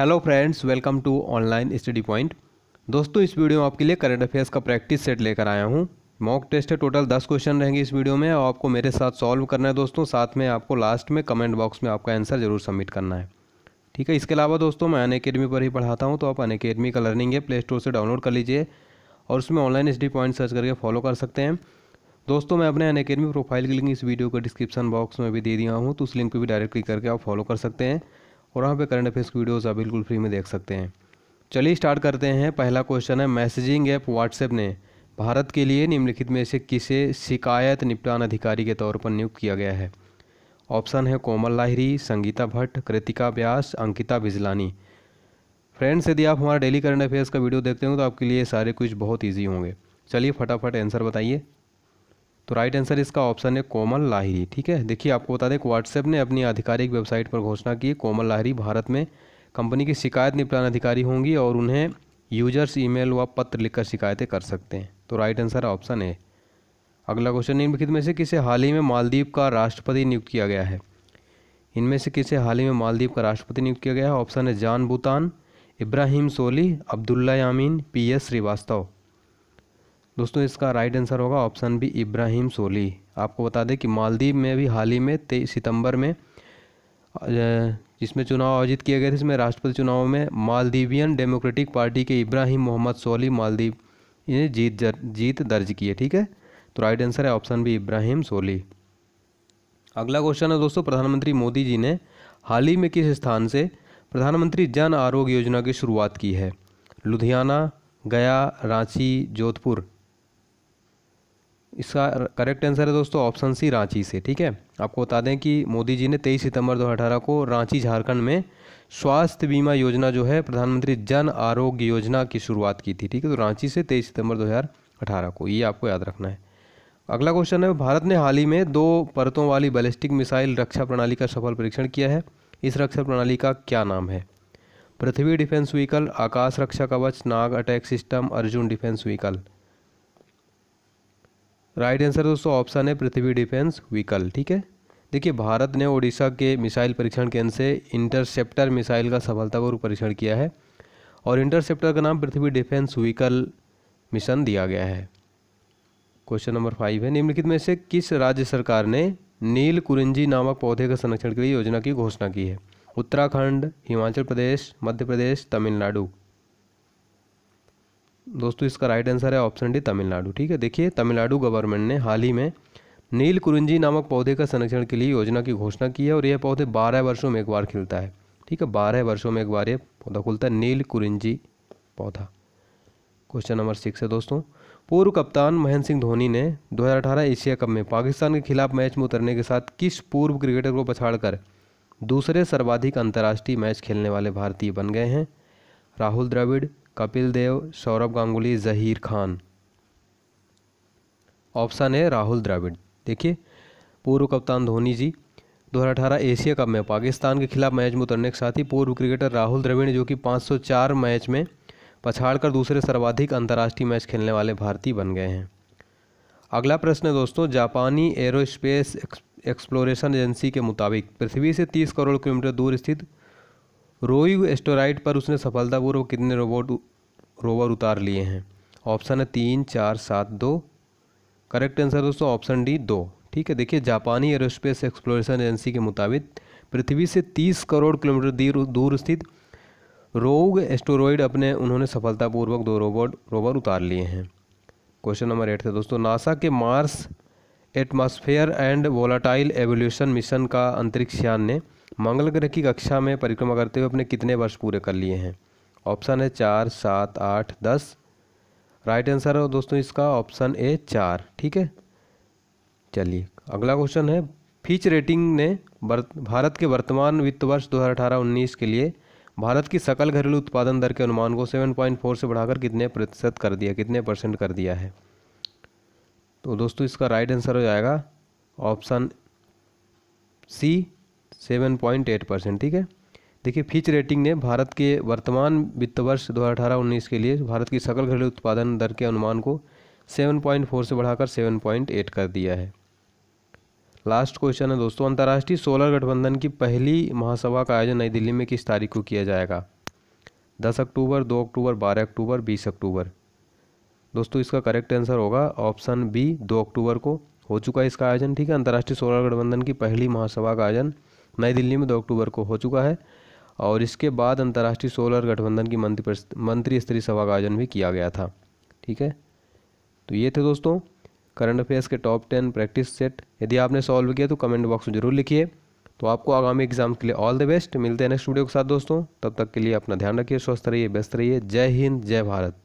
hello friends welcome to online study point दोस्तों इस वीडियो में आपके लिए करंट अफेयर्स का प्रैक्टिस सेट लेकर आया हूँ मॉक टेस्ट है टोटल दस क्वेश्चन रहेंगे इस वीडियो में और आपको मेरे साथ सॉल्व करना है दोस्तों साथ में आपको लास्ट में कमेंट बॉक्स में आपका आंसर जरूर सबमिट करना है ठीक है इसके अलावा दोस्तों मैं अन अकेडमी पर ही पढ़ाता हूँ तो आप अन अकेडमी का लर्निंग है प्ले स्टोर से डाउनलोड कर लीजिए और उसमें ऑनलाइन स्टडी पॉइंट सर्च करके फॉलो कर सकते हैं दोस्तों मैं अपने अन अकेडमी प्रोफाइल की लिंक इस वीडियो के डिस्क्रिप्शन बॉक्स में भी दे दिया हूँ तो उस लिंक पर भी डायरेक्ट क्लिक करके आप फॉलो कर सकते हैं और वहाँ पे करंट अफेयर्स की वीडियोस आप बिल्कुल फ्री में देख सकते हैं चलिए स्टार्ट करते हैं पहला क्वेश्चन है मैसेजिंग ऐप व्हाट्सएप ने भारत के लिए निम्नलिखित में से किसे शिकायत निपटान अधिकारी के तौर पर नियुक्त किया गया है ऑप्शन है कोमल लाहिरी संगीता भट्ट कृतिका व्यास अंकिता बिजलानी फ्रेंड्स यदि आप हमारा डेली करंट अफेयर्स का वीडियो देखते हो तो आपके लिए सारे कुछ बहुत ईजी होंगे चलिए फटाफट आंसर बताइए तो राइट आंसर इसका ऑप्शन है कोमल लाहिरी ठीक है देखिए आपको बता दें व्हाट्सएप ने अपनी आधिकारिक वेबसाइट पर घोषणा की कोमल लाहिरी भारत में कंपनी की शिकायत निपटान अधिकारी होंगी और उन्हें यूजर्स ईमेल व पत्र लिखकर शिकायतें कर सकते हैं तो राइट आंसर ऑप्शन है अगला क्वेश्चन निम्नलिखित में से किसे हाल ही में मालदीव का राष्ट्रपति नियुक्त किया गया है इनमें से किसे हाल ही में मालदीव का राष्ट्रपति नियुक्त किया गया है ऑप्शन है जान भूतान इब्राहिम सोली अब्दुल्ला यामीन पी एस श्रीवास्तव दोस्तों इसका राइट आंसर होगा ऑप्शन बी इब्राहिम सोली आपको बता दें कि मालदीव में भी हाल ही में तेईस सितंबर में जिसमें चुनाव आयोजित किए गए थे इसमें राष्ट्रपति चुनाव में मालदीवियन डेमोक्रेटिक पार्टी के इब्राहिम मोहम्मद सोली मालदीव ने जीत जर, जीत दर्ज की है ठीक है तो राइट आंसर है ऑप्शन बी इब्राहिम सोली अगला क्वेश्चन है दोस्तों प्रधानमंत्री मोदी जी ने हाल ही में किस स्थान से प्रधानमंत्री जन आरोग्य योजना की शुरुआत की है लुधियाना गया रांची जोधपुर इसका करेक्ट आंसर है दोस्तों ऑप्शन सी रांची से ठीक है आपको बता दें कि मोदी जी ने 23 सितंबर 2018 को रांची झारखंड में स्वास्थ्य बीमा योजना जो है प्रधानमंत्री जन आरोग्य योजना की शुरुआत की थी ठीक है तो रांची से 23 सितंबर 2018 को ये आपको याद रखना है अगला क्वेश्चन है भारत ने हाल ही में दो परतों वाली बैलिस्टिक मिसाइल रक्षा प्रणाली का सफल परीक्षण किया है इस रक्षा प्रणाली का क्या नाम है पृथ्वी डिफेंस व्हीकल आकाश रक्षा कवच Nag attack system Arjun defence vehicle right answer दोस्तों ऑप्शन है पृथ्वी डिफेंस व्हीकल ठीक है देखिए भारत ने ओडिशा के मिसाइल परीक्षण केंद्र से इंटरसेप्टर मिसाइल का सफलतापूर्वक परीक्षण किया है और इंटरसेप्टर का नाम पृथ्वी डिफेंस व्हीकल मिशन दिया गया है क्वेश्चन नंबर फाइव है निम्नलिखित में से किस राज्य सरकार ने नील कुरिंजी नामक पौधे का संरक्षण के लिए योजना की घोषणा की है उत्तराखंड हिमाचल प्रदेश मध्य प्रदेश तमिलनाडु दोस्तों इसका राइट आंसर है ऑप्शन डी तमिलनाडु ठीक है देखिए तमिलनाडु गवर्नमेंट ने हाल ही में नील कुरुंजी नामक पौधे का संरक्षण के लिए योजना की घोषणा की है और यह पौधे बारह वर्षों में एक बार खिलता है ठीक है बारह वर्षों में एक बार ये पौधा खुलता है नील कुरिंजी पौधा क्वेश्चन नंबर सिक्स है दोस्तों पूर्व कप्तान महेंद्र सिंह धोनी ने 2018 एशिया कप में पाकिस्तान के खिलाफ मैच में उतरने के साथ किस पूर्व क्रिकेटर को पछाड़कर दूसरे सर्वाधिक अंतर्राष्ट्रीय मैच खेलने वाले भारतीय बन गए हैं राहुल द्रविड़ कपिल देव सौरभ गांगुली जहीर खान ऑप्शन है राहुल द्राविड देखिए पूर्व कप्तान धोनी जी 2018 एशिया कप में पाकिस्तान के खिलाफ मैच में उतरने के साथ ही पूर्व क्रिकेटर राहुल द्रविड़ जो कि 504 मैच में पछाड़कर दूसरे सर्वाधिक अंतर्राष्ट्रीय मैच खेलने वाले भारतीय बन गए हैं अगला प्रश्न है दोस्तों जापानी एरोस्पेस एक्सप्लोरेशन एजेंसी के मुताबिक पृथ्वी से 30 करोड़ किलोमीटर दूर स्थित रोई एस्टोराइड पर उसने सफलतापूर्वक कितने रोबोट रोवर उतार लिए हैं ऑप्शन है तीन चार सात दो करेक्ट आंसर दोस्तों ऑप्शन डी दो ठीक है देखिए जापानी एरोस्पेस एक्सप्लोरेशन एजेंसी के मुताबिक पृथ्वी से तीस करोड़ किलोमीटर दूर स्थित रोग एस्टोरॉइड अपने उन्होंने सफलतापूर्वक दो रोबोट रोवर उतार लिए हैं क्वेश्चन नंबर एट था दोस्तों नासा के Mars atmosphere and volatile evolution mission का अंतरिक्ष यान ने मंगल ग्रह की कक्षा में परिक्रमा करते हुए अपने कितने वर्ष पूरे कर लिए हैं ऑप्शन है चार सात आठ दस राइट आंसर है दोस्तों इसका ऑप्शन ए चार ठीक है चलिए अगला क्वेश्चन है फिच रेटिंग ने भारत के वर्तमान वित्त वर्ष 2018-19 के लिए भारत की सकल घरेलू उत्पादन दर के अनुमान को 7.4 से बढ़ाकर कितने प्रतिशत कर दिया कितने परसेंट कर दिया है तो दोस्तों इसका राइट आंसर हो जाएगा option C seven point eight percent ठीक है देखिए फिच रेटिंग ने भारत के वर्तमान वित्त वर्ष दो हज़ार उन्नीस के लिए भारत की सकल घरेलू उत्पादन दर के अनुमान को सेवन पॉइंट फोर से बढ़ाकर सेवन पॉइंट एट कर दिया है लास्ट क्वेश्चन है दोस्तों अंतर्राष्ट्रीय सोलर गठबंधन की पहली महासभा का आयोजन नई दिल्ली में किस तारीख को किया जाएगा दस अक्टूबर दो अक्टूबर बारह अक्टूबर बीस अक्टूबर दोस्तों इसका करेक्ट आंसर होगा ऑप्शन बी दो अक्टूबर को हो चुका है इसका आयोजन ठीक है अंतर्राष्ट्रीय सोलर गठबंधन की पहली महासभा का आयोजन नई दिल्ली में दो अक्टूबर को हो चुका है और इसके बाद अंतर्राष्ट्रीय सोलर गठबंधन की मंत्री मंत्री स्तरीय सभा का आयोजन भी किया गया था ठीक है तो ये थे दोस्तों करंट अफेयर्स के टॉप टेन प्रैक्टिस सेट यदि आपने सॉल्व किया तो कमेंट बॉक्स में जरूर लिखिए तो आपको आगामी एग्जाम के लिए ऑल द बेस्ट मिलते हैं नेक्स्ट वीडियो के साथ दोस्तों तब तक के लिए अपना ध्यान रखिए स्वस्थ रहिए व्यस्त रहिए जय हिंद जय भारत